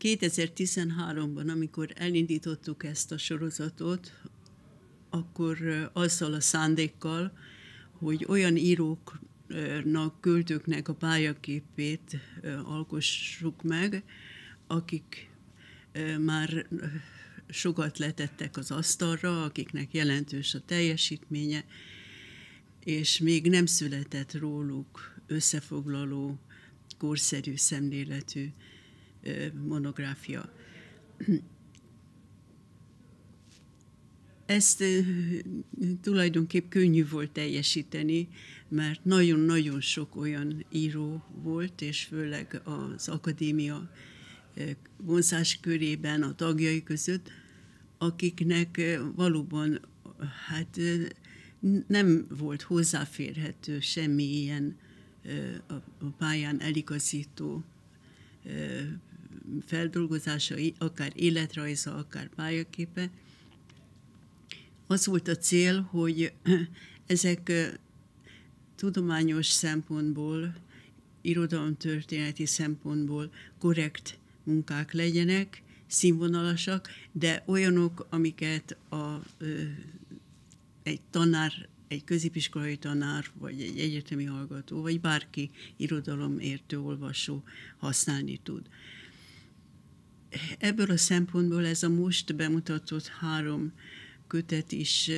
2013-ban, amikor elindítottuk ezt a sorozatot, akkor azzal a szándékkal, hogy olyan íróknak, költőknek a pályaképét alkossuk meg, akik már sokat letettek az asztalra, akiknek jelentős a teljesítménye, és még nem született róluk összefoglaló, korszerű szemléletű monográfia. Ezt tulajdonképp könnyű volt teljesíteni, mert nagyon-nagyon sok olyan író volt, és főleg az akadémia vonzás körében, a tagjai között, akiknek valóban hát nem volt hozzáférhető semmilyen a pályán eligazító feldolgozása, akár életrajza, akár pályaképe. Az volt a cél, hogy ezek tudományos szempontból, irodalomtörténeti szempontból korrekt munkák legyenek, színvonalasak, de olyanok, amiket a, egy tanár, egy középiskolai tanár, vagy egy egyetemi hallgató, vagy bárki irodalomértő olvasó használni tud ebből a szempontból ez a most bemutatott három kötet is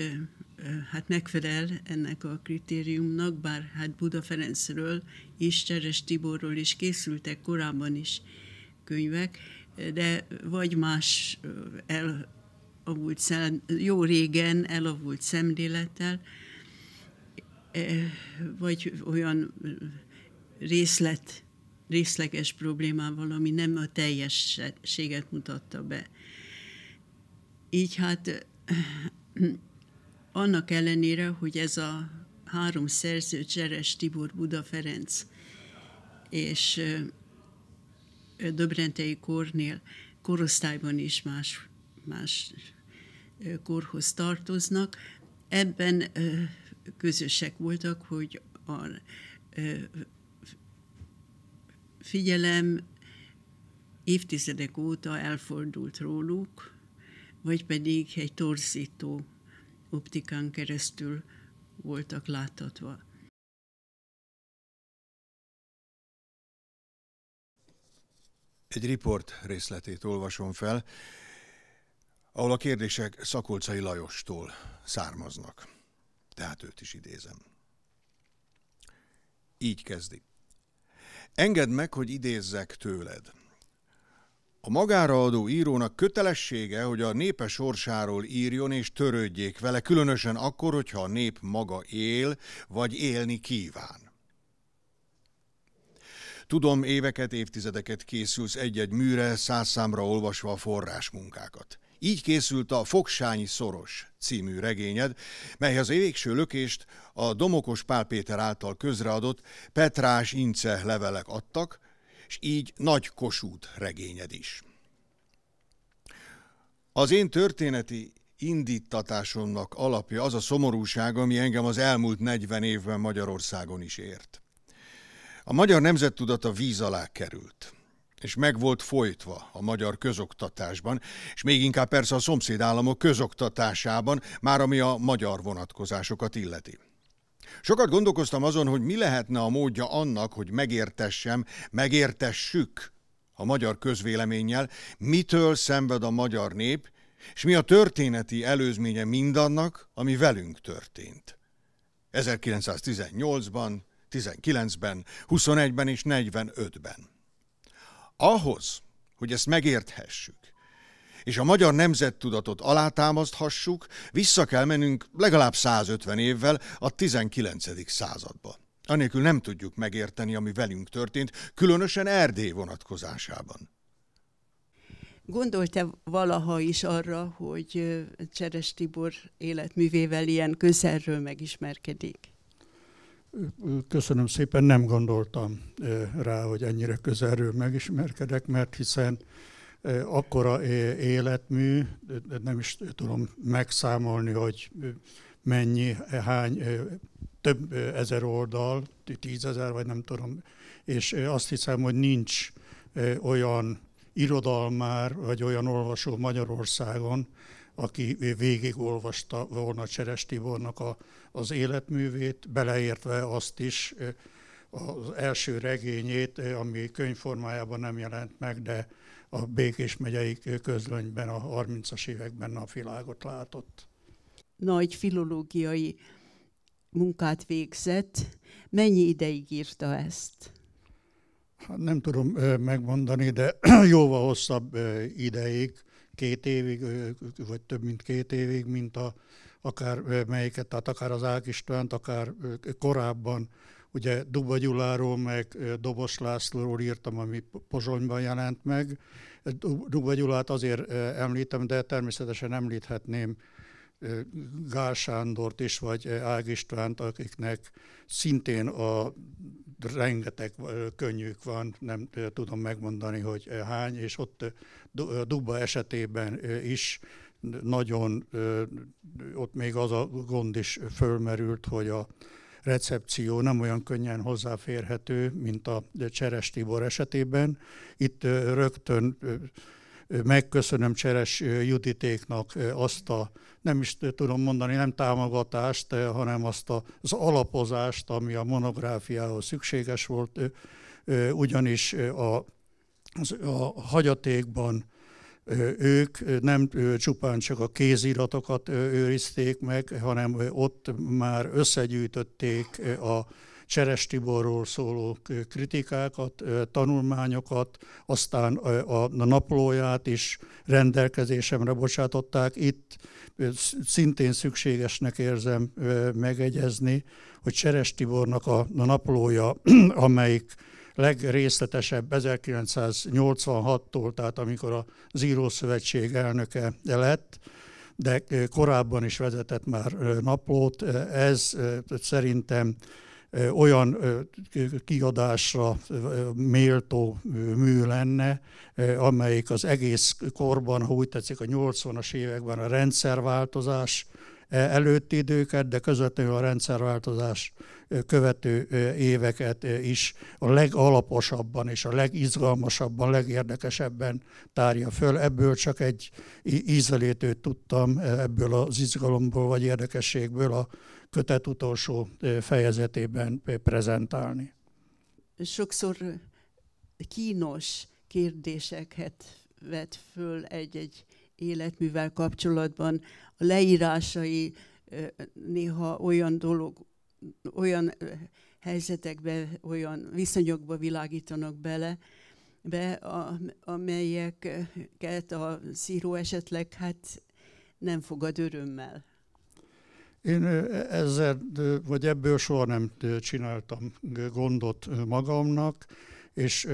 hát megfelel ennek a kritériumnak, bár hát Buda Ferencről és Cseres Tiborról is készültek korábban is könyvek, de vagy más elavult, szem, jó régen elavult szemlélettel, vagy olyan részlet részleges problémával, ami nem a teljességet mutatta be. Így hát annak ellenére, hogy ez a három szerző, Cseres, Tibor, Buda Ferenc és Döbrentei Kornél korosztályban is más, más korhoz tartoznak, ebben közösek voltak, hogy a figyelem évtizedek óta elfordult róluk, vagy pedig egy torzító optikán keresztül voltak láthatva. Egy riport részletét olvasom fel, ahol a kérdések Szakolcai Lajostól származnak. Tehát őt is idézem. Így kezdik. Engedd meg, hogy idézzek tőled. A magára adó írónak kötelessége, hogy a népe sorsáról írjon és törődjék vele, különösen akkor, hogyha a nép maga él, vagy élni kíván. Tudom, éveket, évtizedeket készülsz egy-egy műre, százszámra olvasva a forrásmunkákat. Így készült a Fogsányi Szoros című regényed, mely az évégső lökést a Domokos Pál Péter által közreadott Petrás Ince levelek adtak, és így Nagy Kosút regényed is. Az én történeti indítatásomnak alapja az a szomorúság, ami engem az elmúlt 40 évben Magyarországon is ért. A magyar a víz alá került és meg volt folytva a magyar közoktatásban, és még inkább persze a szomszédállamok közoktatásában, már ami a magyar vonatkozásokat illeti. Sokat gondolkoztam azon, hogy mi lehetne a módja annak, hogy megértessem, megértessük a magyar közvéleménnyel, mitől szenved a magyar nép, és mi a történeti előzménye mindannak, ami velünk történt. 1918-ban, 19-ben, 21-ben és 45-ben. Ahhoz, hogy ezt megérthessük, és a magyar nemzettudatot alátámaszthassuk, vissza kell mennünk legalább 150 évvel a 19. századba. Anélkül nem tudjuk megérteni, ami velünk történt, különösen Erdély vonatkozásában. Gondolt-e valaha is arra, hogy Cseres Tibor életművével ilyen közelről megismerkedik? Köszönöm szépen, nem gondoltam rá, hogy ennyire közelről megismerkedek, mert hiszen akkora életmű, nem is tudom megszámolni, hogy mennyi, e, hány, több ezer oldal, tízezer, vagy nem tudom, és azt hiszem, hogy nincs olyan irodalmár, vagy olyan olvasó Magyarországon, aki végigolvasta volna Cseres Tibornak a, az életművét, beleértve azt is, az első regényét, ami könyvformájában nem jelent meg, de a Békés megyei közlönyben a 30-as években világot látott. Nagy filológiai munkát végzett. Mennyi ideig írta ezt? Hát nem tudom megmondani, de jóval hosszabb ideig két évig, vagy több mint két évig, mint a, akár melyiket, tehát akár az Ák Istvánt, akár korábban, ugye Duba Gyuláról, meg Dobos Lászlóról írtam, ami Pozsonyban jelent meg. Duba Gyulát azért említem, de természetesen említhetném Gál Sándort is, vagy Ág Istvánt, akiknek szintén a rengeteg könnyűk van, nem tudom megmondani, hogy hány, és ott Dubba esetében is nagyon, ott még az a gond is fölmerült, hogy a recepció nem olyan könnyen hozzáférhető, mint a Cseres Tibor esetében. Itt rögtön megköszönöm Cseres Juditéknak azt a, nem is tudom mondani, nem támogatást, hanem azt az alapozást, ami a monográfiához szükséges volt, ugyanis a, a hagyatékban ők nem csupán csak a kéziratokat őrizték meg, hanem ott már összegyűjtötték a Cseres Tiborról szóló kritikákat, tanulmányokat, aztán a naplóját is rendelkezésemre bocsátották. Itt szintén szükségesnek érzem megegyezni, hogy Cseres Tibornak a naplója, amelyik legrészletesebb 1986-tól, tehát amikor az Írószövetség elnöke lett, de korábban is vezetett már naplót. Ez szerintem olyan kiadásra méltó mű lenne, amelyik az egész korban, ha úgy tetszik, a 80-as években a rendszerváltozás e, előtti időket, de közvetlenül a rendszerváltozás követő éveket is a legalaposabban és a legizgalmasabban, legérdekesebben tárja föl. Ebből csak egy ízelétőt tudtam, e, ebből az izgalomból vagy érdekességből a kötet utolsó fejezetében prezentálni. Sokszor kínos kérdéseket vet föl egy-egy életművel kapcsolatban. A leírásai néha olyan dolog, olyan helyzetekbe, olyan viszonyokba világítanak bele, be, amelyeket a szíró esetleg hát nem fogad örömmel. Én e, ezzel, vagy ebből soha nem csináltam gondot magamnak, és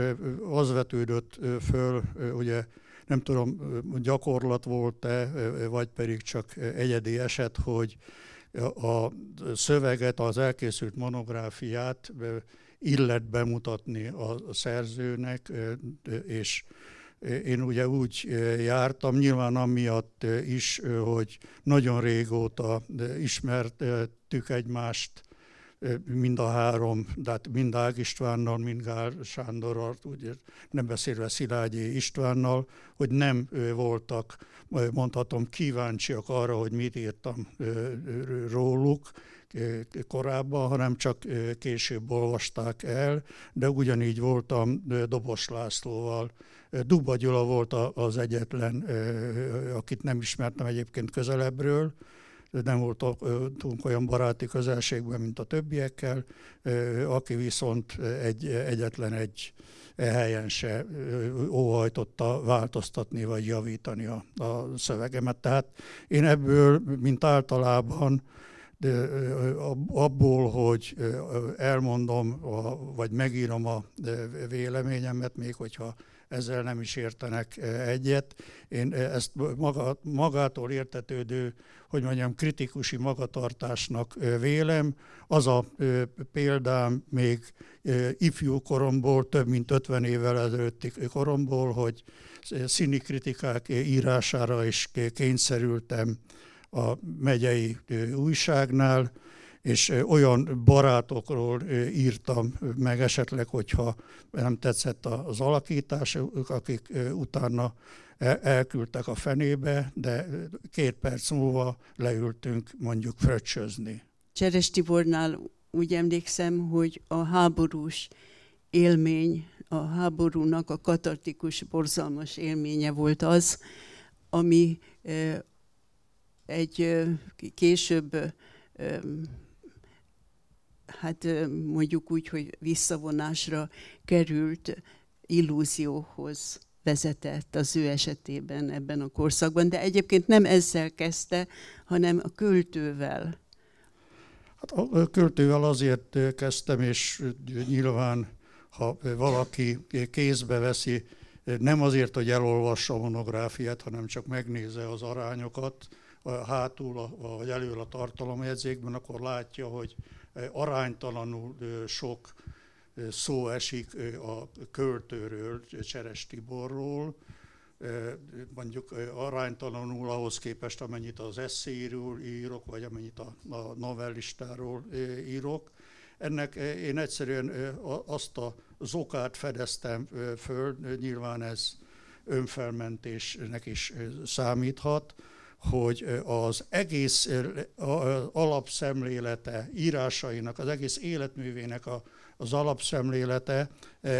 az vetődött föl, ugye nem tudom, gyakorlat volt-e, vagy pedig csak egyedi eset, hogy a szöveget, az elkészült monográfiát illet bemutatni a szerzőnek, és én ugye úgy eh, jártam, nyilván amiatt eh, is, eh, hogy nagyon régóta ismertük egymást, mind a három, de hát mind Ág Istvánnal, mind Gál Sándorral, ugye, nem beszélve Szilágyi Istvánnal, hogy nem voltak, mondhatom, kíváncsiak arra, hogy mit írtam róluk korábban, hanem csak később olvasták el, de ugyanígy voltam Dobos Lászlóval, Duba Gyula volt az egyetlen, akit nem ismertem egyébként közelebbről, nem voltunk olyan baráti közelségben, mint a többiekkel, aki viszont egy, egyetlen egy helyen se óhajtotta változtatni vagy javítani a, a szövegemet. Tehát én ebből, mint általában, de abból, hogy elmondom, vagy megírom a véleményemet, még hogyha ezzel nem is értenek e, egyet. Én e, ezt maga, magától értetődő, hogy mondjam, kritikusi magatartásnak e, vélem. Az a példám még ifjú koromból, több mint 50 évvel ezelőtti koromból, hogy színi kritikák írására is kényszerültem a megyei újságnál, és olyan barátokról írtam meg esetleg, hogyha nem tetszett az alakítás, akik utána e, elküldtek a fenébe, de két perc múlva leültünk mondjuk fröccsözni. Cseres Tibornál úgy emlékszem, hogy a háborús élmény, a háborúnak a katartikus, borzalmas élménye volt az, ami egy később hát mondjuk úgy, hogy visszavonásra került illúzióhoz vezetett az ő esetében ebben a korszakban, de egyébként nem ezzel kezdte, hanem a költővel. Hát a költővel azért kezdtem, és nyilván, ha valaki kézbe veszi, nem azért, hogy elolvassa a monográfiát, hanem csak megnézze az arányokat, hátul, vagy elől a tartalomjegyzékben, akkor látja, hogy aránytalanul sok szó esik a költőről, Cseres Tiborról, mondjuk aránytalanul ahhoz képest, amennyit az eszéről írok, vagy amennyit a, novellistáról írok. Ennek én egyszerűen azt a zokát fedeztem föl, nyilván ez önfelmentésnek is számíthat, hogy az egész alapszemlélete, írásainak, az egész életművének a, az alapszemlélete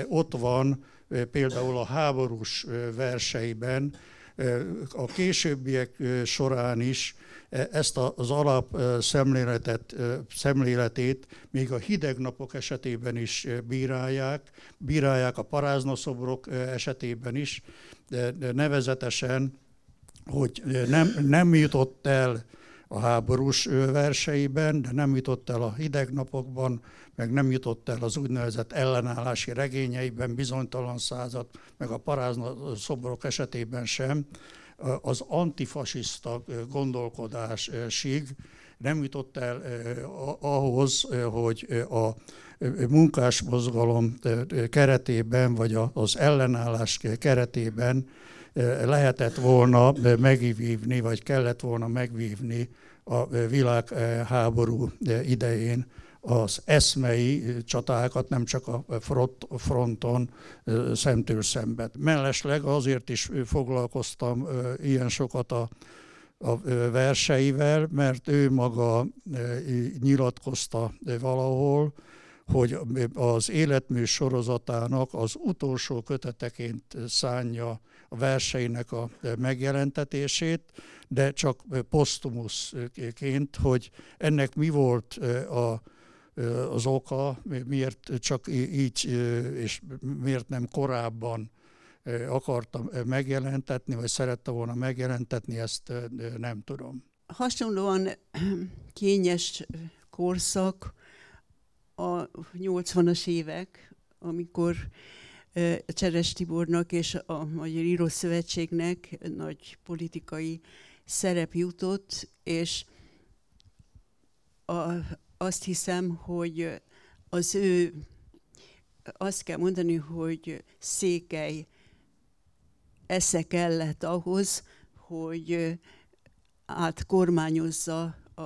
ott van például a háborús verseiben, a későbbiek során is e, ezt az alap szemléletet, szemléletét még a hideg napok esetében is bírálják, bírálják a paráznaszobrok esetében is, nevezetesen hogy nem, nem jutott el a háborús verseiben, de nem jutott el a hideg napokban, meg nem jutott el az úgynevezett ellenállási regényeiben, bizonytalan század, meg a parázna szobrok esetében sem, az antifasiszta gondolkodásig nem jutott el ahhoz, hogy a munkásmozgalom keretében, vagy az ellenállás keretében lehetett volna megvívni, vagy kellett volna megvívni a világháború idején az eszmei csatákat, nem csak a fronton szemtől szemben. Mellesleg azért is foglalkoztam ilyen sokat a, a verseivel, mert ő maga nyilatkozta valahol, hogy az életmű sorozatának az utolsó köteteként szánja a verseinek a e, megjelentetését, de csak e, posztumuszként, hogy ennek mi volt e, a az oka, miért csak így, és miért nem korábban akarta megjelentetni, vagy szerette volna megjelentetni, ezt nem tudom. Hasonlóan kényes korszak a 80-as évek, amikor Cseres Tibornak és a Magyar Írószövetségnek nagy politikai szerep jutott, és a, azt hiszem, hogy az ő, azt kell mondani, hogy Székely esze kellett ahhoz, hogy átkormányozza a,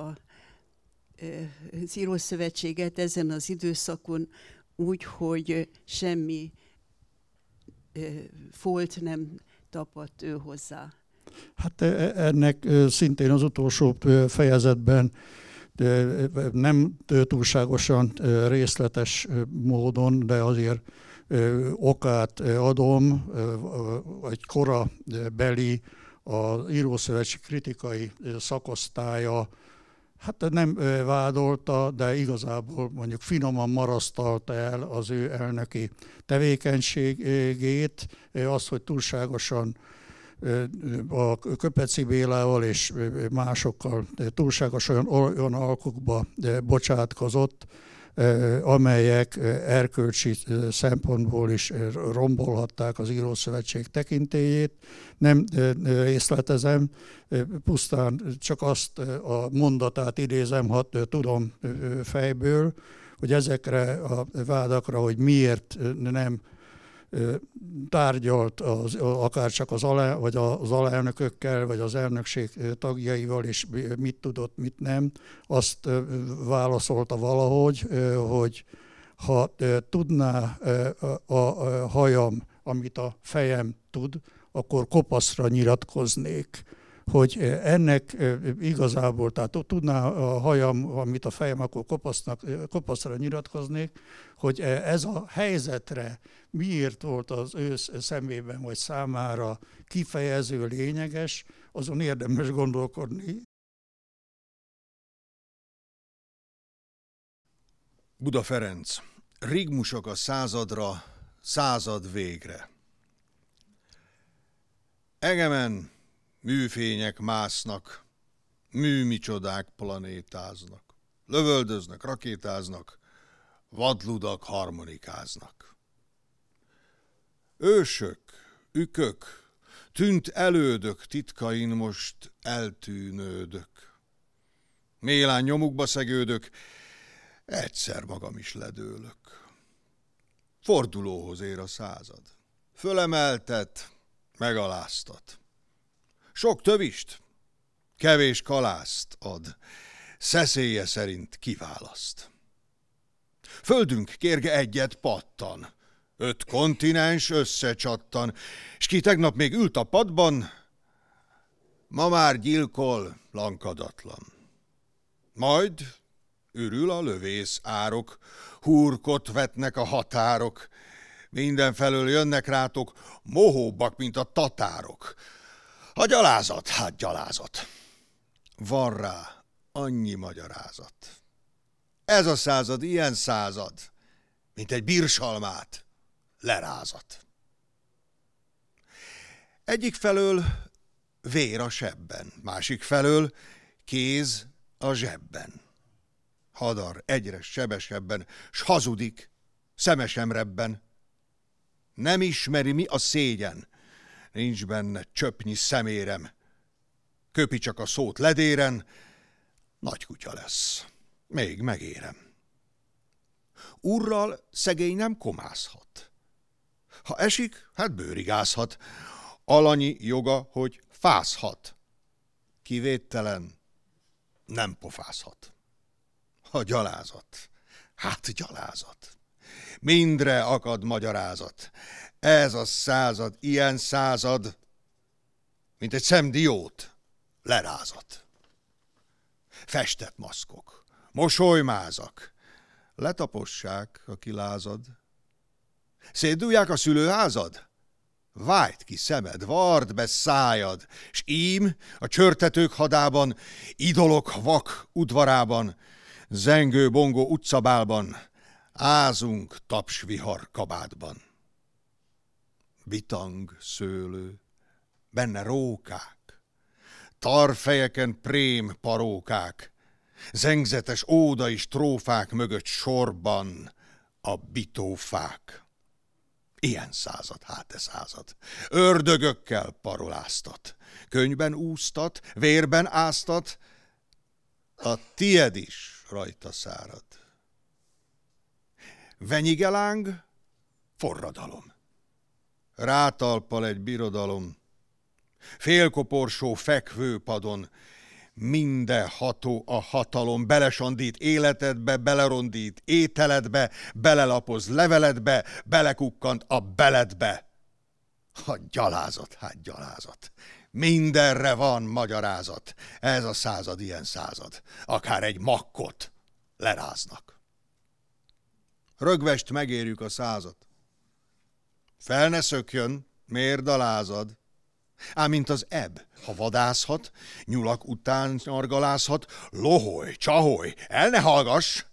az Írószövetséget ezen az időszakon úgy, hogy semmi folt nem tapadt ő hozzá. Hát e, e, ennek szintén az utolsó fejezetben nem túlságosan részletes módon, de azért okát adom, egy kora beli az Írószövetség kritikai szakosztálya Hát nem vádolta, de igazából mondjuk finoman marasztalta el az ő elnöki tevékenységét, az, hogy túlságosan a Köpeci Bélával és másokkal túlságosan olyan alkukba bocsátkozott, amelyek erkölcsi szempontból is rombolhatták az Írószövetség tekintélyét. Nem észletezem, pusztán csak azt a mondatát idézem, ha tudom fejből, hogy ezekre a vádakra, hogy miért nem tárgyalt az, akár csak az, alá, vagy az alelnökökkel, vagy az elnökség tagjaival, és mit tudott, mit nem, azt válaszolta valahogy, hogy ha tudná a hajam, amit a fejem tud, akkor kopaszra nyilatkoznék hogy ennek igazából, tehát tudná a hajam, amit a fejem, akkor kopasznak, kopaszra nyilatkoznék, hogy ez a helyzetre miért volt az ő szemében vagy számára kifejező lényeges, azon érdemes gondolkodni. Buda Ferenc, rigmusok a századra, század végre. Egemen, műfények másznak, műmicsodák planétáznak, lövöldöznek, rakétáznak, vadludak harmonikáznak. Ősök, ükök, tűnt elődök titkain most eltűnődök. Mélán nyomukba szegődök, egyszer magam is ledőlök. Fordulóhoz ér a század. Fölemeltet, megaláztat. Sok tövist, kevés kalászt ad, szeszélye szerint kiválaszt. Földünk kérge egyet pattan, öt kontinens összecsattan, és ki tegnap még ült a padban, ma már gyilkol lankadatlan. Majd ürül a lövész árok, húrkot vetnek a határok, mindenfelől jönnek rátok, mohóbbak, mint a tatárok, ha gyalázat, hát gyalázat. Van rá annyi magyarázat. Ez a század ilyen század, mint egy birsalmát lerázat. Egyik felől vér a sebben, másik felől kéz a zsebben. Hadar egyre sebesebben, s hazudik, szemesemrebben. Nem ismeri mi a szégyen, nincs benne csöpnyi szemérem. Köpi csak a szót ledéren, nagy kutya lesz. Még megérem. Urral szegény nem komázhat. Ha esik, hát bőrigázhat. Alanyi joga, hogy fázhat. Kivételen nem pofázhat. A gyalázat. Hát gyalázat. Mindre akad magyarázat. Ez a század, ilyen század, mint egy szemdiót, lerázat. Festett maszkok, mosolymázak, letapossák, a kilázad. Szétdúlják a szülőházad? Vájt ki szemed, vard be szájad, s ím a csörtetők hadában, idolok vak udvarában, zengő-bongó utcabálban, ázunk tapsvihar kabátban bitang szőlő, benne rókák, tarfejeken prém parókák, zengzetes is trófák mögött sorban a bitófák. Ilyen század, hát e század. Ördögökkel paroláztat, könyben úsztat, vérben áztat, a tied is rajta szárad. Venyigeláng, forradalom rátalpal egy birodalom, félkoporsó fekvőpadon, minden ható a hatalom, belesandít életedbe, belerondít ételedbe, belelapoz leveledbe, belekukkant a beledbe. Ha gyalázat, hát gyalázat. Mindenre van magyarázat. Ez a század ilyen század. Akár egy makkot leráznak. Rögvest megérjük a százat. Fel ne szökjön, miért dalázad? Ám mint az ebb, ha vadászhat, nyulak után nyargalázhat, lohoj, csaholy, el ne hallgass!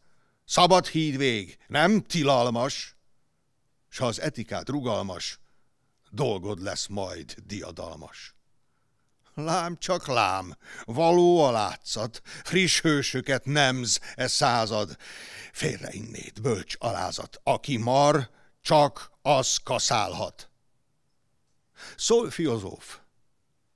Szabad híd vég, nem tilalmas! S ha az etikát rugalmas, dolgod lesz majd diadalmas. Lám csak lám, való a látszat, friss hősöket nemz e század. Félre innét bölcs alázat, aki mar, csak az kaszálhat. Szól filozóf,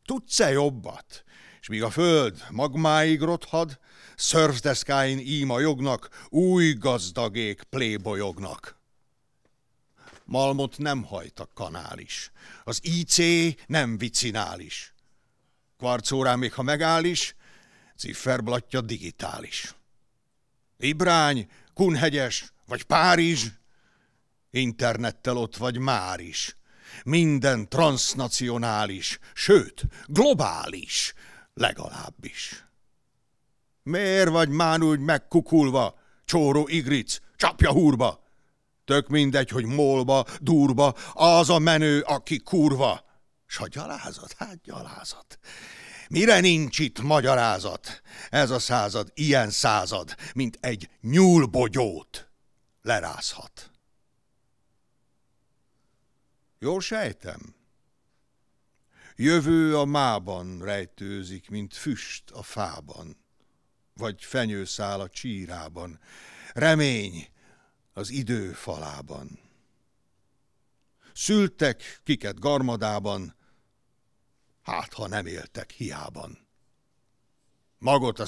tudsz-e jobbat? És míg a föld magmáig rothad, szörfdeszkáin íma jognak, új gazdagék plébolyognak. Malmot nem hajt a kanális, Az IC nem vicinális. Kvarcórán még ha megáll is, cifferblatja digitális. Ibrány, Kunhegyes vagy Párizs – Internettel ott vagy már is. Minden transnacionális, sőt, globális, legalábbis. Miért vagy már úgy megkukulva, csóró igric, csapja húrba? Tök mindegy, hogy molba, durba, az a menő, aki kurva. S a gyalázat, hát gyalázat. Mire nincs itt magyarázat? Ez a század ilyen század, mint egy nyúlbogyót lerázhat. Jól sejtem? Jövő a mában rejtőzik, mint füst a fában, vagy fenyőszál a csírában, remény az idő falában. Szültek kiket garmadában, hát ha nem éltek hiában. Magot a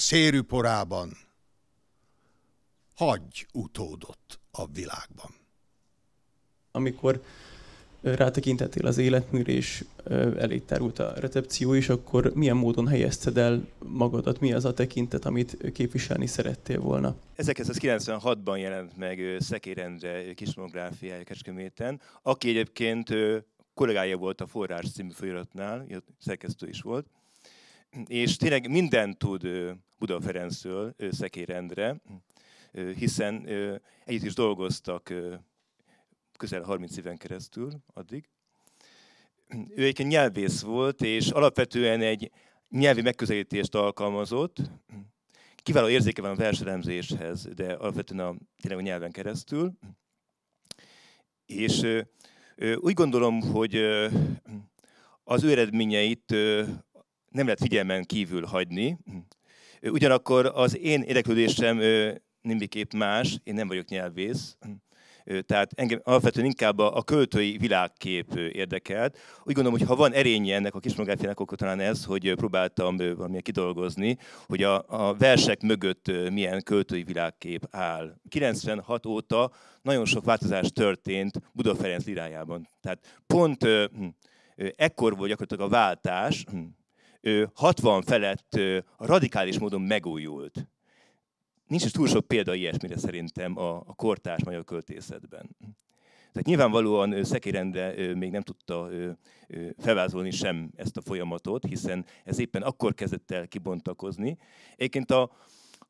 porában, hagy utódot a világban. Amikor rátekintettél az életműre, és elég terült a recepció is, akkor milyen módon helyezted el magadat, mi az a tekintet, amit képviselni szerettél volna? 1996-ban jelent meg Szekérendre Endre kismonográfiája Kecskeméten, aki egyébként kollégája volt a Forrás című feliratnál, szerkesztő is volt, és tényleg mindent tud Buda Ferencről Szekérendre, hiszen együtt is dolgoztak közel 30 éven keresztül addig. Ő egy nyelvész volt, és alapvetően egy nyelvi megközelítést alkalmazott. Kiváló érzéke van a verselemzéshez, de alapvetően a, tényleg a nyelven keresztül. És ö, úgy gondolom, hogy ö, az ő eredményeit nem lehet figyelmen kívül hagyni. Ugyanakkor az én érdeklődésem némiképp más, én nem vagyok nyelvész, tehát engem alapvetően inkább a, költői világkép érdekelt. Úgy gondolom, hogy ha van erénye ennek a kismonográfiának, akkor talán ez, hogy próbáltam valamilyen kidolgozni, hogy a, a versek mögött milyen költői világkép áll. 96 óta nagyon sok változás történt Buda Ferenc lirájában. Tehát pont hm, ekkor volt gyakorlatilag a váltás, 60 hm, felett radikális módon megújult nincs is túl sok példa ilyesmire szerintem a, a kortárs magyar költészetben. Tehát nyilvánvalóan Szekérende még nem tudta felvázolni sem ezt a folyamatot, hiszen ez éppen akkor kezdett el kibontakozni. Egyébként a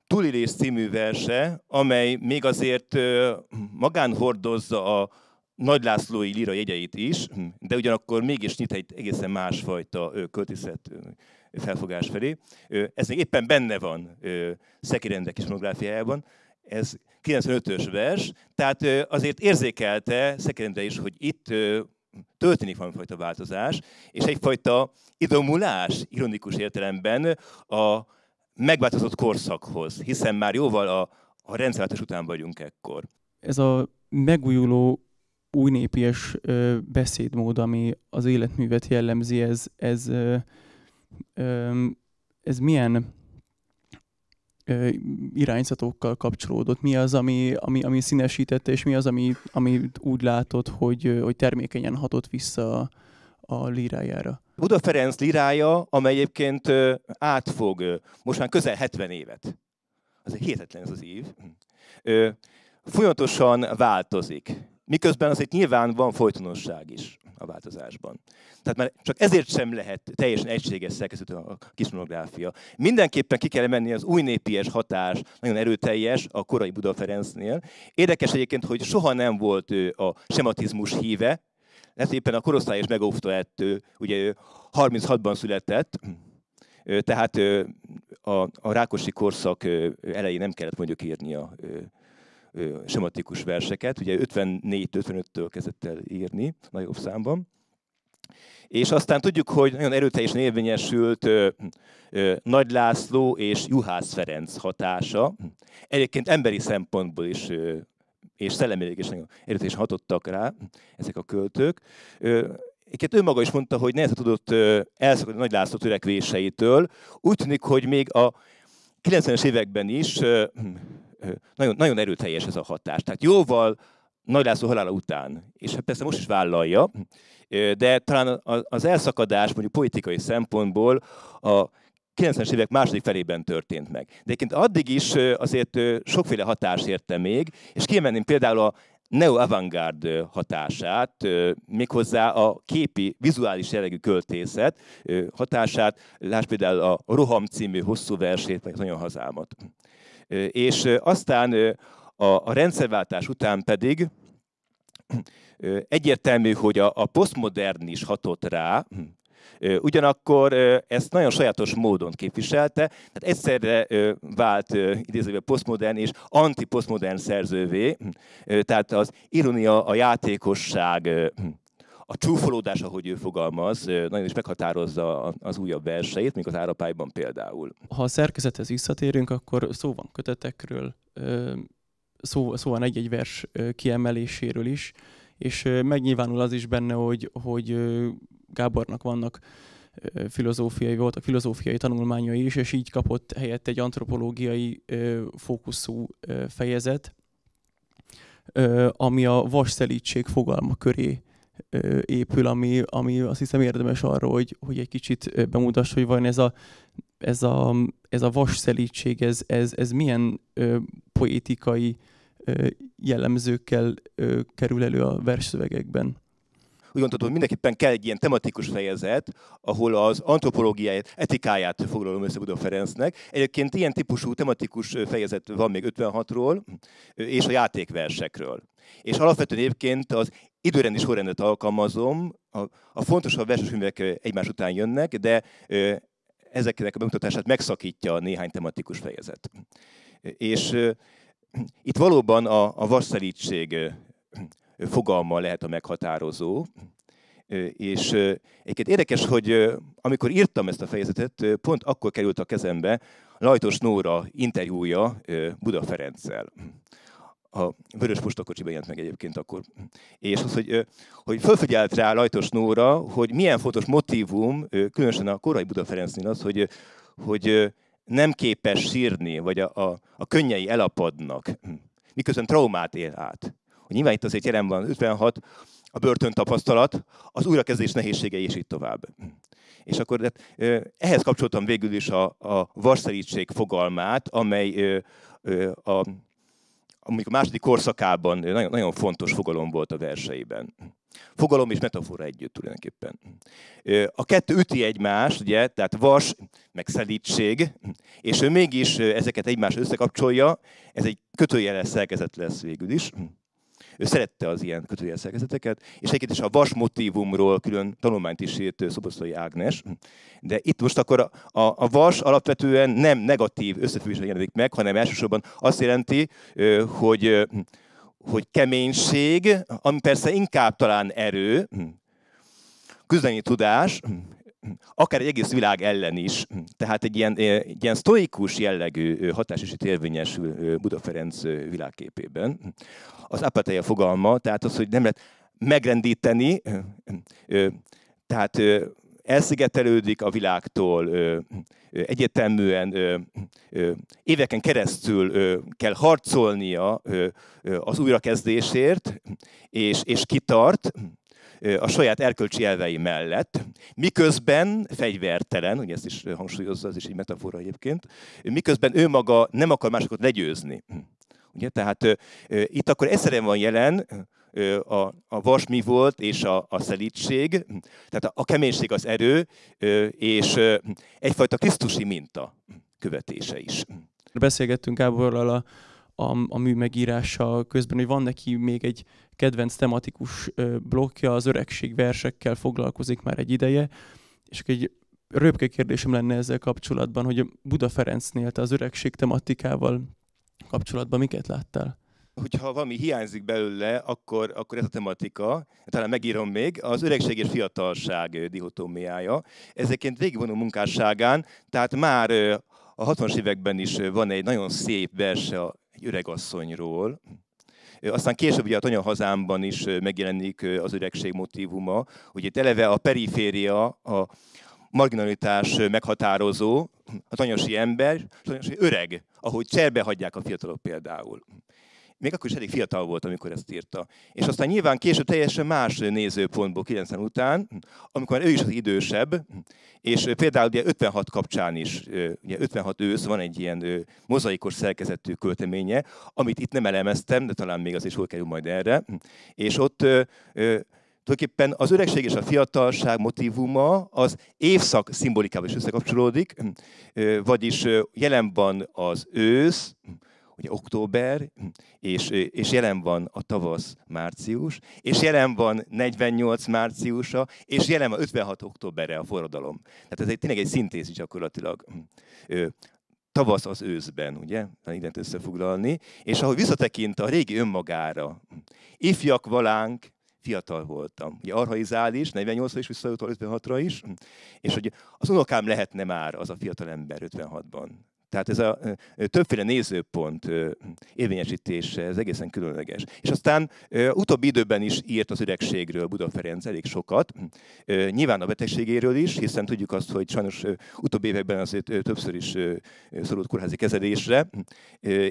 Túlélés című verse, amely még azért magán hordozza a Nagy Lászlói lira jegyeit is, de ugyanakkor mégis nyit egy egészen másfajta költészet felfogás felé. Ez még éppen benne van Szekirendek is monográfiájában, ez 95-ös vers, tehát azért érzékelte Szekirendre is, hogy itt történik valamifajta változás, és egyfajta idomulás ironikus értelemben a megváltozott korszakhoz, hiszen már jóval a, a rendszerváltás után vagyunk ekkor. Ez a megújuló új népies beszédmód, ami az életművet jellemzi, ez, ez ez milyen irányzatokkal kapcsolódott? Mi az, ami, ami, ami színesítette, és mi az, ami, ami úgy látott, hogy, hogy termékenyen hatott vissza a lírájára? Buda Ferenc lírája, amely egyébként átfog most már közel 70 évet. Az hihetetlen ez az év. Folyamatosan változik miközben azért nyilván van folytonosság is a változásban. Tehát már csak ezért sem lehet teljesen egységes szerkesztő a kis monográfia. Mindenképpen ki kell menni az új népies hatás, nagyon erőteljes a korai Buda Ferencnél. Érdekes egyébként, hogy soha nem volt ő a sematizmus híve, lehet éppen a korosztály is megóvta ettől, ugye ő 36-ban született, tehát a, a rákosi korszak elején nem kellett mondjuk írnia sematikus verseket, ugye 54-55-től kezdett el írni, nagyobb számban. És aztán tudjuk, hogy nagyon erőteljesen érvényesült Nagy László és Juhász Ferenc hatása. Egyébként emberi szempontból is és szellemileg is nagyon erőteljesen hatottak rá ezek a költők. Egyébként ő maga is mondta, hogy nehezen tudott elszakadni Nagy László törekvéseitől. Úgy tűnik, hogy még a 90-es években is nagyon, nagyon erőteljes ez a hatás. Tehát jóval Nagy László halála után, és hát persze most is vállalja, de talán az elszakadás mondjuk politikai szempontból a 90-es évek második felében történt meg. De egyébként addig is azért sokféle hatás érte még, és kiemelném például a neo-avantgárd hatását, méghozzá a képi, vizuális jellegű költészet hatását, lásd például a Roham című hosszú versét, vagy nagyon hazámat. És aztán a rendszerváltás után pedig egyértelmű, hogy a, a posztmodern is hatott rá, Ugyanakkor ezt nagyon sajátos módon képviselte, tehát egyszerre vált idézőben posztmodern és antiposztmodern szerzővé, tehát az ironia, a játékosság a csúfolódás, ahogy ő fogalmaz, nagyon is meghatározza az újabb verseit, mint az árapályban például. Ha a szerkezethez visszatérünk, akkor szó van kötetekről, szó, szó van egy-egy vers kiemeléséről is, és megnyilvánul az is benne, hogy, hogy Gábornak vannak filozófiai, voltak filozófiai tanulmányai is, és így kapott helyett egy antropológiai fókuszú fejezet, ami a vasszelítség fogalma köré épül, ami, ami azt hiszem érdemes arról, hogy, hogy egy kicsit bemutass, hogy van ez a, ez a, ez a vas szelítség, ez, ez, ez milyen ö, poétikai ö, jellemzőkkel ö, kerül elő a versszövegekben úgy gondoltam, hogy mindenképpen kell egy ilyen tematikus fejezet, ahol az antropológiáját, etikáját foglalom össze Buda Ferencnek. Egyébként ilyen típusú tematikus fejezet van még 56-ról, és a játékversekről. És alapvetően egyébként az időrendi sorrendet alkalmazom, a, a fontosabb művek egymás után jönnek, de ö, ezeknek a bemutatását megszakítja a néhány tematikus fejezet. És ö, itt valóban a, a vasszelidség fogalma lehet a meghatározó. És egyébként érdekes, hogy amikor írtam ezt a fejezetet, pont akkor került a kezembe Lajtos Nóra interjúja Buda Ferenccel. A Vörös Postakocsiban jelent meg egyébként akkor. És az, hogy, hogy felfigyelt rá Lajtos Nóra, hogy milyen fontos motivum, különösen a korai Buda Ferencnél az, hogy, hogy nem képes sírni, vagy a, a, a könnyei elapadnak, miközben traumát él át hogy nyilván itt azért jelen van 56, a börtöntapasztalat, az újrakezdés nehézségei és így tovább. És akkor de, ehhez kapcsoltam végül is a, a varszerítség fogalmát, amely a, a, a, a második korszakában nagyon, nagyon fontos fogalom volt a verseiben. Fogalom és metafora együtt tulajdonképpen. A kettő üti egymást, ugye, tehát vas, meg szelítség, és ő mégis ezeket egymás összekapcsolja, ez egy kötőjeles szerkezet lesz végül is ő szerette az ilyen kötőjel szerkezeteket, és egyébként is a vas motívumról külön tanulmányt is írt Szoboszlai Ágnes, de itt most akkor a, a, a vas alapvetően nem negatív összefüggésben jelenik meg, hanem elsősorban azt jelenti, hogy, hogy keménység, ami persze inkább talán erő, hm, küzdeni tudás, hm, akár egy egész világ ellen is. Tehát egy ilyen, eh, egy ilyen sztoikus jellegű eh, hatás is érvényesül eh, Buda Ferenc világképében. Az apatája fogalma, tehát az, hogy nem lehet megrendíteni, tehát elszigetelődik a világtól, egyeteműen éveken keresztül kell harcolnia az újrakezdésért, és, és kitart, a saját erkölcsi elvei mellett, miközben fegyvertelen, ugye ezt is hangsúlyozza, ez is egy metafora egyébként, miközben ő maga nem akar másokat legyőzni. Ugye? Tehát itt akkor egyszerűen van jelen a, a vas mi volt, és a, a szelítség, tehát a, a keménység az erő, és egyfajta krisztusi minta követése is. Beszélgettünk Gáborral a a, a mű megírása közben, hogy van neki még egy kedvenc tematikus blokkja, az öregség versekkel foglalkozik már egy ideje, és egy röpke kérdésem lenne ezzel kapcsolatban, hogy Buda Ferencnél te az öregség tematikával kapcsolatban miket láttál? hogyha valami hiányzik belőle, akkor, akkor ez a tematika, talán megírom még, az öregség és fiatalság dihotómiája. Ezeként végigvonó munkásságán, tehát már a 60-as években is van egy nagyon szép verse a egy öregasszonyról. Aztán később ugye a Tanya hazámban is megjelenik az öregség motívuma, hogy itt eleve a periféria, a marginalitás meghatározó, a tanyasi ember, a tanyasi öreg, ahogy cserbe hagyják a fiatalok például még akkor is elég fiatal volt, amikor ezt írta. És aztán nyilván később teljesen más nézőpontból 90 után, amikor ő is az idősebb, és például ugye 56 kapcsán is, ugye 56 ősz van egy ilyen mozaikos szerkezetű költeménye, amit itt nem elemeztem, de talán még az is hol kerül majd erre. És ott tulajdonképpen az öregség és a fiatalság motivuma az évszak szimbolikával is összekapcsolódik, vagyis jelen van az ősz, ugye október, és, és jelen van a tavasz március, és jelen van 48 márciusa, és jelen van 56 októberre a forradalom. Tehát ez egy, tényleg egy szintézis gyakorlatilag. Tavasz az őszben, ugye? Mindent összefoglalni. És ahogy visszatekint a régi önmagára, ifjak valánk, fiatal voltam. Ugye arhaizális, 48-ra is visszajutott 56-ra is, és hogy az unokám lehetne már az a fiatal ember 56-ban. Tehát ez a többféle nézőpont érvényesítése, ez egészen különleges. És aztán utóbbi időben is írt az üregségről Buda Ferenc elég sokat, nyilván a betegségéről is, hiszen tudjuk azt, hogy sajnos utóbbi években azért többször is szorult kórházi kezelésre,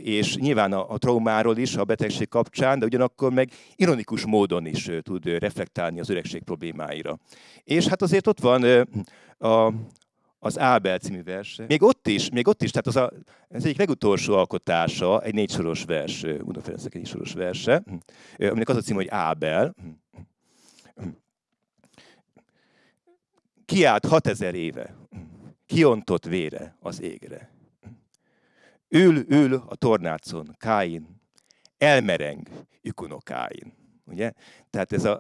és nyilván a traumáról is, a betegség kapcsán, de ugyanakkor meg ironikus módon is tud reflektálni az öregség problémáira. És hát azért ott van a, az Ábel című verse. Még ott is, még ott is, tehát az, a, ez egyik legutolsó alkotása, egy négysoros vers, Ferencnek egy négysoros verse, aminek az a cím, hogy Ábel. Kiált hat ezer éve, kiontott vére az égre. Ül, ül a tornácon, Káin, elmereng, ikonokáin. Ugye? Tehát ez a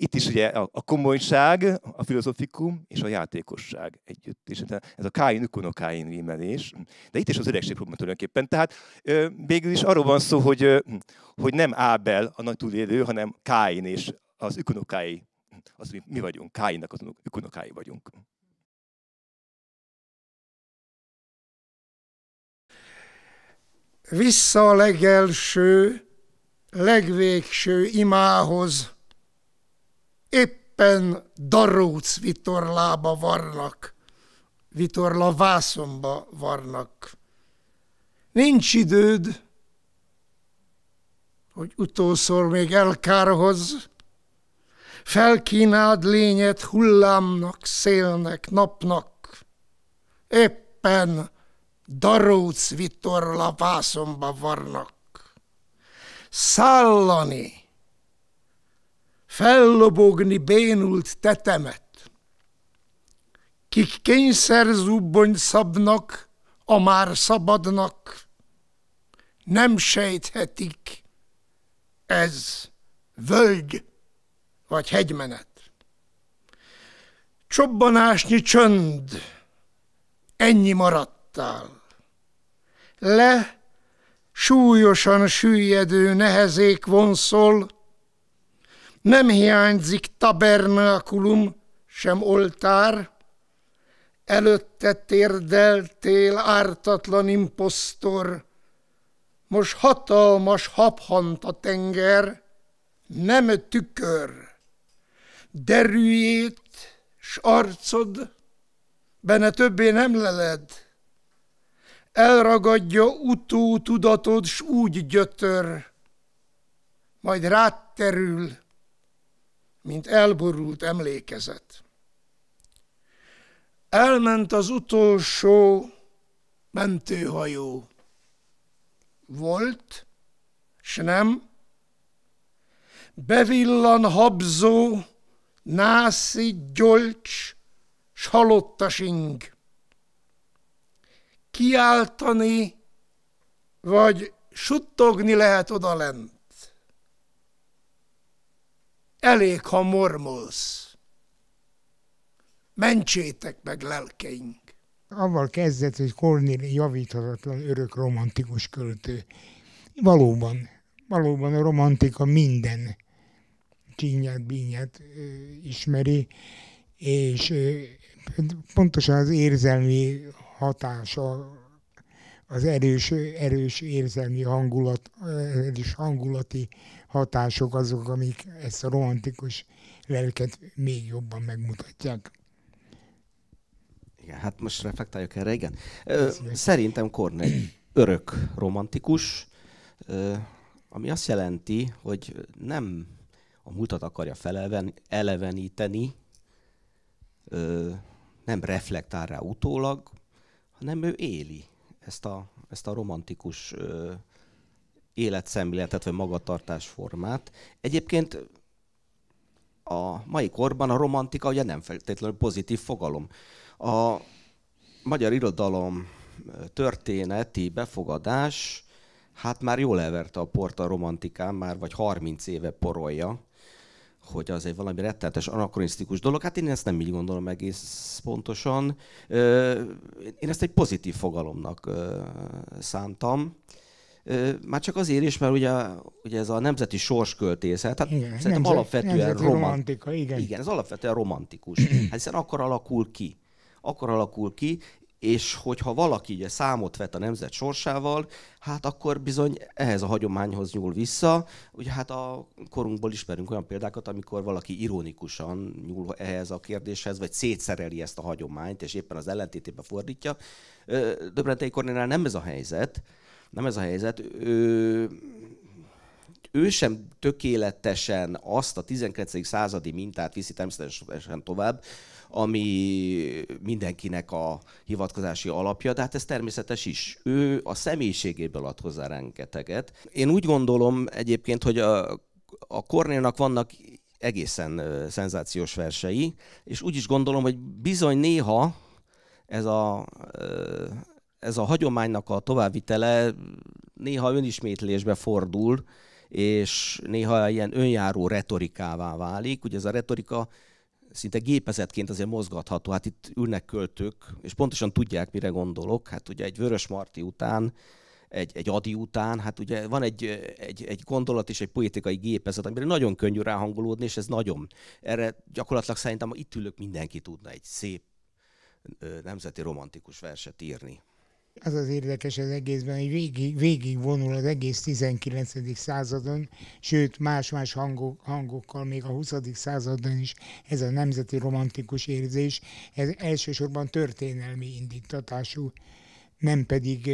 itt is ugye a, komolyság, a filozofikum és a játékosság együtt. És hát ez a káin ukonokáin vímelés. De itt is az öregség probléma tulajdonképpen. Tehát ö, végül is arról van szó, hogy, ö, hogy nem Ábel a nagy túlélő, hanem Káin és az ükunokái. Az mi, mi vagyunk, Káinnak az ükunokái vagyunk. Vissza a legelső, legvégső imához, éppen daróc vitorlába varnak, vitorla vászomba varnak. Nincs időd, hogy utószor még elkárhoz, felkínáld lényed hullámnak, szélnek, napnak, éppen daróc vitorla vászomba varnak. Szállani! fellobogni bénult tetemet. Kik kényszer zubbony szabnak, a már szabadnak, nem sejthetik, ez völgy vagy hegymenet. Csobbanásnyi csönd, ennyi maradtál. Le, súlyosan süllyedő nehezék vonszol, nem hiányzik tabernákulum, sem oltár, előtte térdeltél ártatlan imposztor, most hatalmas habhant a tenger, nem tükör, derűjét s arcod, benne többé nem leled, elragadja utó tudatod s úgy gyötör, majd rád terül, mint elborult emlékezet. Elment az utolsó mentőhajó. Volt, s nem. Bevillan habzó, nászi, gyolcs, s halottasing. Kiáltani, vagy suttogni lehet odalent elég, ha mormolsz. Mentsétek meg lelkeink! Avval kezdett, hogy Kornél javíthatatlan örök romantikus költő. Valóban, valóban a romantika minden csínyát, bínyát ö, ismeri, és ö, pontosan az érzelmi hatása az erős, erős érzelmi hangulat, erős hangulati hatások azok, amik ezt a romantikus lelket még jobban megmutatják. Igen, hát most reflektáljuk erre, igen. Ö, szerintem egy örök romantikus, ö, ami azt jelenti, hogy nem a múltat akarja feleven, eleveníteni, ö, nem reflektál rá utólag, hanem ő éli ezt a, ezt a romantikus életszemléletet vagy magatartásformát. Egyébként a mai korban a romantika ugye nem feltétlenül pozitív fogalom. A magyar irodalom történeti befogadás hát már jól elverte a port a romantikán, már vagy 30 éve porolja hogy az egy valami rettenetes, anakronisztikus dolog. Hát én ezt nem így gondolom egész pontosan. Én ezt egy pozitív fogalomnak szántam. Már csak azért is, mert ugye, ugye ez a nemzeti sorsköltészet, hát igen, szerintem nemzet, alapvetően nemzeti romantika, igen. igen, ez alapvetően romantikus, hát hiszen akkor alakul ki. Akkor alakul ki, és hogyha valaki ugye számot vet a nemzet sorsával, hát akkor bizony ehhez a hagyományhoz nyúl vissza. Ugye hát a korunkból ismerünk olyan példákat, amikor valaki ironikusan nyúl ehhez a kérdéshez, vagy szétszereli ezt a hagyományt, és éppen az ellentétébe fordítja. Döbrentei Kornélán nem ez a helyzet, nem ez a helyzet. Ő, ő sem tökéletesen azt a 19. századi mintát viszi természetesen tovább, ami mindenkinek a hivatkozási alapja, de hát ez természetes is. Ő a személyiségéből ad hozzá rengeteget. Én úgy gondolom egyébként, hogy a, a Kornélnak vannak egészen szenzációs versei, és úgy is gondolom, hogy bizony néha ez a, ez a hagyománynak a továbbvitele néha önismétlésbe fordul, és néha ilyen önjáró retorikává válik. Ugye ez a retorika szinte gépezetként azért mozgatható. Hát itt ülnek költők, és pontosan tudják, mire gondolok. Hát ugye egy Vörös Marti után, egy, egy Adi után, hát ugye van egy, egy, egy gondolat és egy poétikai gépezet, amire nagyon könnyű ráhangolódni, és ez nagyon. Erre gyakorlatilag szerintem itt ülök mindenki tudna egy szép nemzeti romantikus verset írni az az érdekes az egészben, hogy végig, végig vonul az egész 19. századon, sőt más-más hangok, hangokkal még a 20. századon is ez a nemzeti romantikus érzés, ez elsősorban történelmi indítatású, nem pedig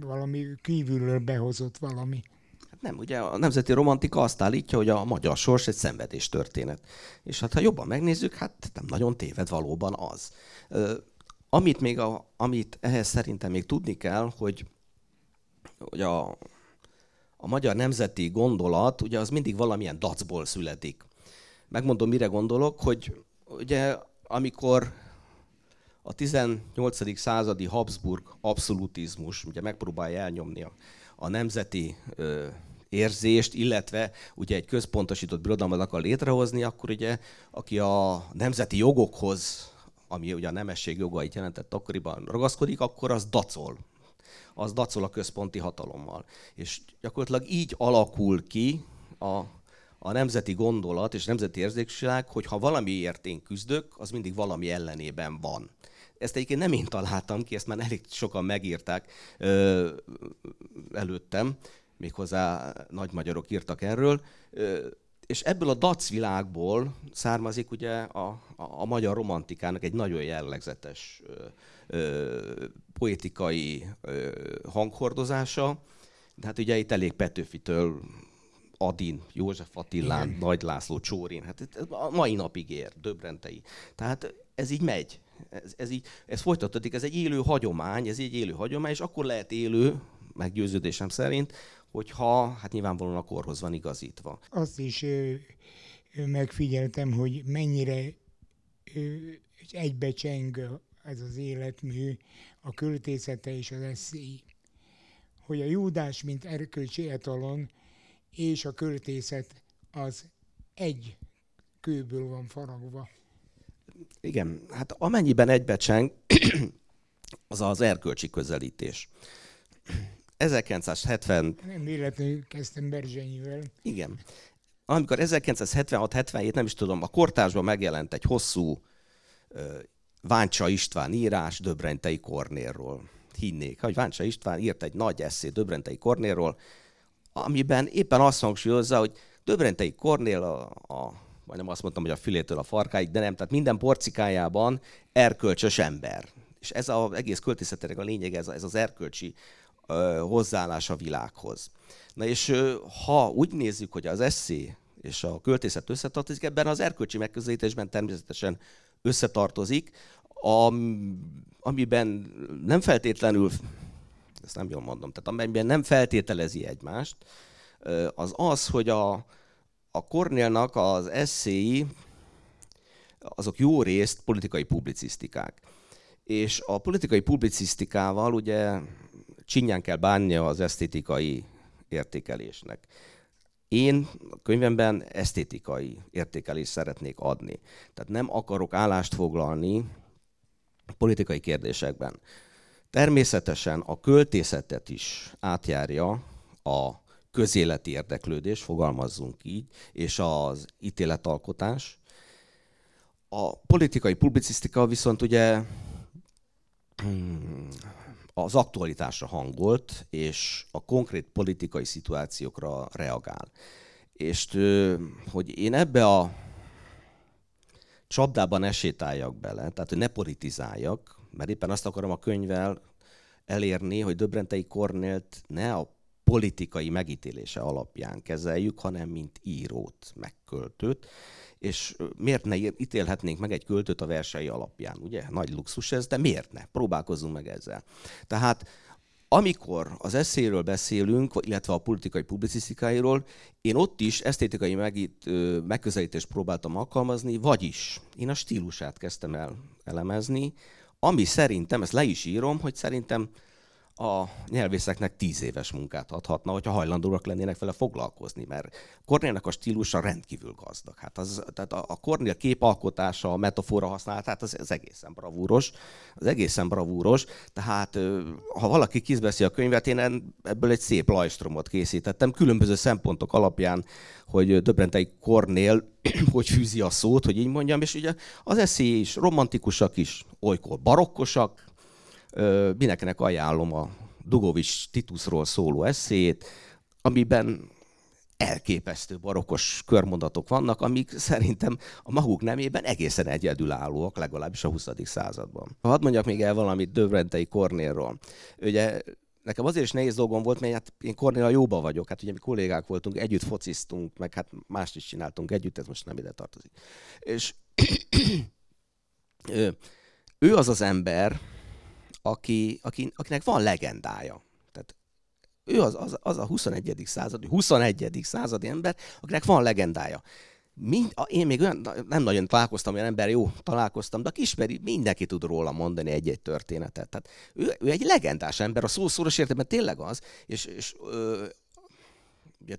valami kívülről behozott valami. Hát nem, ugye a nemzeti romantika azt állítja, hogy a magyar sors egy szenvedéstörténet. történet. És hát ha jobban megnézzük, hát nem nagyon téved valóban az. Amit, még a, amit ehhez szerintem még tudni kell, hogy, hogy a, a magyar nemzeti gondolat, ugye az mindig valamilyen dacból születik. Megmondom, mire gondolok, hogy ugye amikor a 18. századi Habsburg abszolutizmus ugye megpróbálja elnyomni a, a nemzeti ö, érzést, illetve ugye egy központosított birodalmat akar létrehozni, akkor ugye aki a nemzeti jogokhoz ami ugye a nemesség jogait jelentett akkoriban ragaszkodik, akkor az dacol. Az dacol a központi hatalommal. És gyakorlatilag így alakul ki a, a nemzeti gondolat és nemzeti érzékség, hogy ha valamiért én küzdök, az mindig valami ellenében van. Ezt egyébként nem én találtam ki, ezt már elég sokan megírták ö, előttem, méghozzá nagy magyarok írtak erről. Ö, és ebből a dac világból származik ugye a, a, a magyar romantikának egy nagyon jellegzetes ö, ö, poétikai ö, hanghordozása. De hát ugye itt elég Petőfitől Adin, József Attilán, Igen. Nagy László, Csórin, hát a mai napig ér, döbrentei. Tehát ez így megy. Ez, ez, így, ez folytatódik, ez egy élő hagyomány, ez egy élő hagyomány, és akkor lehet élő, meggyőződésem szerint, hogyha hát nyilvánvalóan a korhoz van igazítva. Azt is ö, megfigyeltem, hogy mennyire ö, egybecseng ez az életmű, a költészete és az eszély. Hogy a júdás, mint erkölcsi etalon, és a költészet az egy kőből van faragva. Igen, hát amennyiben egybecseng, az az erkölcsi közelítés. 1970... Nem véletlenül kezdtem Berzsenyivel. Igen. Amikor 1976-77, nem is tudom, a kortásban megjelent egy hosszú Váncsa István írás Döbrentei Kornérról. Hinnék, hogy Váncsa István írt egy nagy eszét Döbrentei Kornérról, amiben éppen azt hangsúlyozza, hogy Döbrentei Kornél a, a majdnem azt mondtam, hogy a fülétől a farkáig, de nem, tehát minden porcikájában erkölcsös ember. És ez az egész költészetének a lényege, ez, ez az erkölcsi hozzáállás a világhoz. Na és ha úgy nézzük, hogy az eszé és a költészet összetartozik, ebben az erkölcsi megközelítésben természetesen összetartozik, amiben nem feltétlenül, ezt nem jól mondom, tehát amiben nem feltételezi egymást, az az, hogy a, a az eszéi, azok jó részt politikai publicisztikák. És a politikai publicisztikával ugye csinyán kell bánnia az esztétikai értékelésnek. Én a könyvemben esztétikai értékelést szeretnék adni. Tehát nem akarok állást foglalni politikai kérdésekben. Természetesen a költészetet is átjárja a közéleti érdeklődés, fogalmazzunk így, és az ítéletalkotás. A politikai publicisztika viszont ugye hmm, az aktualitásra hangolt, és a konkrét politikai szituációkra reagál. És hogy én ebbe a csapdában esétáljak bele, tehát hogy ne politizáljak, mert éppen azt akarom a könyvvel elérni, hogy Döbrentei Kornélt ne a politikai megítélése alapján kezeljük, hanem mint írót, megköltőt és miért ne ítélhetnénk meg egy költőt a versei alapján, ugye? Nagy luxus ez, de miért ne? Próbálkozzunk meg ezzel. Tehát amikor az eszéről beszélünk, illetve a politikai publicisztikáiról, én ott is esztétikai megít, megközelítést próbáltam alkalmazni, vagyis én a stílusát kezdtem el elemezni, ami szerintem, ezt le is írom, hogy szerintem a nyelvészeknek tíz éves munkát adhatna, hogyha hajlandóak lennének vele foglalkozni, mert Kornélnak a stílusa rendkívül gazdag. Hát az, tehát a Kornél képalkotása, a metafora használat, hát az, az egészen bravúros. Az egészen bravúros, tehát ha valaki kizbeszi a könyvet, én ebből egy szép lajstromot készítettem, különböző szempontok alapján, hogy Döbrentei Kornél hogy fűzi a szót, hogy így mondjam, és ugye az eszély is romantikusak is, olykor barokkosak, mindenkinek ajánlom a Dugovics Titusról szóló eszét, amiben elképesztő barokos körmondatok vannak, amik szerintem a maguk nemében egészen egyedülállóak, legalábbis a 20. században. Hadd mondjak még el valamit Dövrentei Kornélról. Ugye nekem azért is nehéz dolgom volt, mert hát én Kornéla jóba vagyok, hát ugye mi kollégák voltunk, együtt fociztunk, meg hát mást is csináltunk együtt, ez most nem ide tartozik. És ő, ő az az ember, aki, aki, akinek van legendája. Tehát ő az, az, az a 21. századi, 21. századi ember, akinek van legendája. Mind, én még olyan, nem nagyon találkoztam olyan ember, jó, találkoztam, de aki ismeri, mindenki tud róla mondani egy-egy történetet. Tehát ő, ő egy legendás ember, a szószoros értelemben tényleg az, és, és ö, ugye,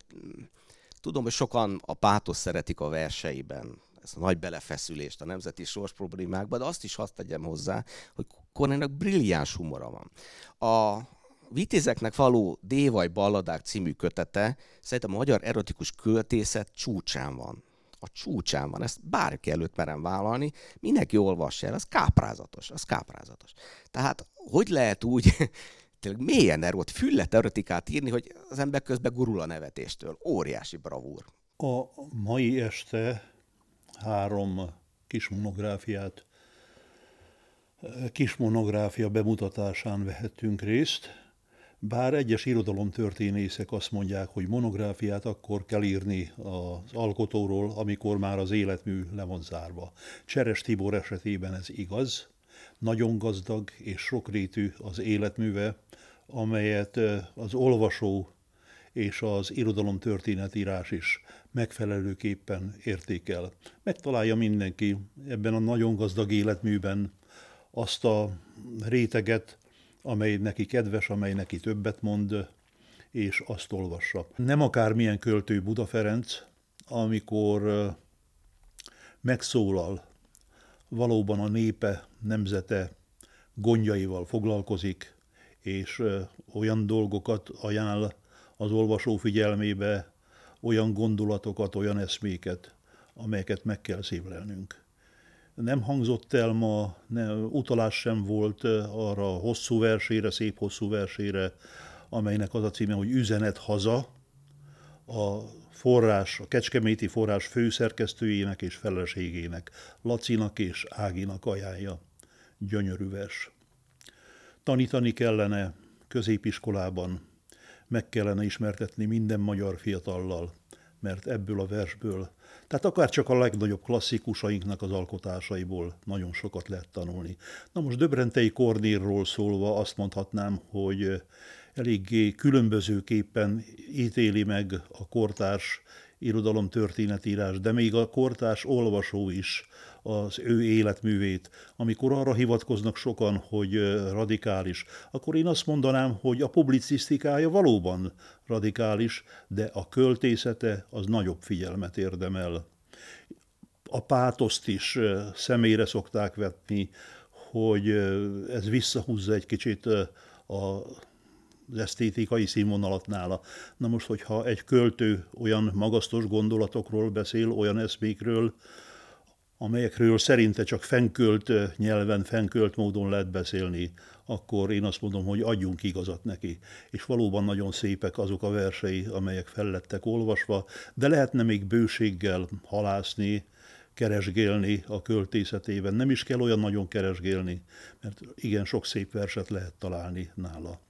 tudom, hogy sokan a pátos szeretik a verseiben, ezt a nagy belefeszülést a nemzeti sors problémákba, de azt is hadd tegyem hozzá, hogy Kornénak brilliáns humora van. A Vitézeknek való Dévaj Balladák című kötete szerintem a magyar erotikus költészet csúcsán van. A csúcsán van, ezt bárki előtt merem vállalni, mindenki olvassa el, az káprázatos, az káprázatos. Tehát hogy lehet úgy tényleg mélyen erőt, füllet erotikát írni, hogy az ember közben gurul a nevetéstől. Óriási bravúr. A mai este három kis monográfiát kis monográfia bemutatásán vehettünk részt, bár egyes irodalomtörténészek azt mondják, hogy monográfiát akkor kell írni az alkotóról, amikor már az életmű le van zárva. Cseres Tibor esetében ez igaz, nagyon gazdag és sokrétű az életműve, amelyet az olvasó és az irodalomtörténetírás is megfelelőképpen értékel. Megtalálja mindenki ebben a nagyon gazdag életműben azt a réteget, amely neki kedves, amely neki többet mond, és azt olvassa. Nem akármilyen költő Buda Ferenc, amikor megszólal, valóban a népe, nemzete gondjaival foglalkozik, és olyan dolgokat ajánl az olvasó figyelmébe, olyan gondolatokat, olyan eszméket, amelyeket meg kell szívlelnünk nem hangzott el ma, ne, utalás sem volt eh, arra a hosszú versére, szép hosszú versére, amelynek az a címe, hogy Üzenet haza, a forrás, a Kecskeméti forrás főszerkesztőjének és feleségének, Lacinak és Áginak ajánlja. Gyönyörű vers. Tanítani kellene középiskolában, meg kellene ismertetni minden magyar fiatallal, mert ebből a versből, tehát akár csak a legnagyobb klasszikusainknak az alkotásaiból nagyon sokat lehet tanulni. Na most Döbrentei Kornérról szólva azt mondhatnám, hogy eléggé különbözőképpen ítéli meg a kortárs irodalom történetírás, de még a kortárs olvasó is az ő életművét, amikor arra hivatkoznak sokan, hogy radikális, akkor én azt mondanám, hogy a publicisztikája valóban radikális, de a költészete az nagyobb figyelmet érdemel. A pátoszt is személyre szokták vetni, hogy ez visszahúzza egy kicsit a az esztétikai színvonalat nála. Na most, hogyha egy költő olyan magasztos gondolatokról beszél, olyan eszmékről, amelyekről szerinte csak fenkölt nyelven, fenkölt módon lehet beszélni, akkor én azt mondom, hogy adjunk igazat neki. És valóban nagyon szépek azok a versei, amelyek fellettek olvasva, de lehetne még bőséggel halászni, keresgélni a költészetében. Nem is kell olyan nagyon keresgélni, mert igen sok szép verset lehet találni nála.